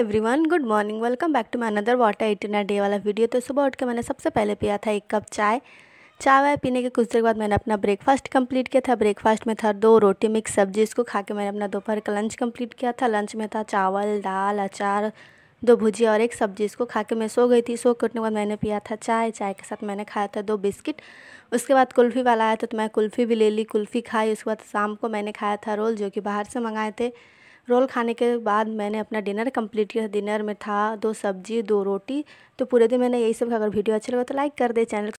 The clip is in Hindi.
every everyone good morning welcome back to my another water eighteen day वाला वीडियो तो सुबह उठ के मैंने सबसे पहले पिया था एक कप चाय चाय वाय पीने के कुछ देर बाद मैंने अपना ब्रेकफास्ट कंप्लीट किया था ब्रेकफास्ट में था दो रोटी मिक्स सब्जी इसको खा के मैंने अपना दोपहर का लंच कंप्लीट किया था लंच में था चावल दाल अचार दो भुजिया और एक सब्जी इसको खा के मैं सो गई थी सो के उठने के बाद मैंने पिया था चाय चाय के साथ मैंने खाया था दो बिस्किट उसके बाद कुल्फ़ी वाला आया था तो मैं कुल्फ़ी भी ले ली कुल्फ़ी खाई उसके बाद शाम को मैंने खाया था रोल जो कि बाहर से मंगाए थे रोल खाने के बाद मैंने अपना डिनर कंप्लीट किया डिनर में था दो सब्जी दो रोटी तो पूरे दिन मैंने यही सब खाकर वीडियो अच्छा लगा तो लाइक कर दे चैनल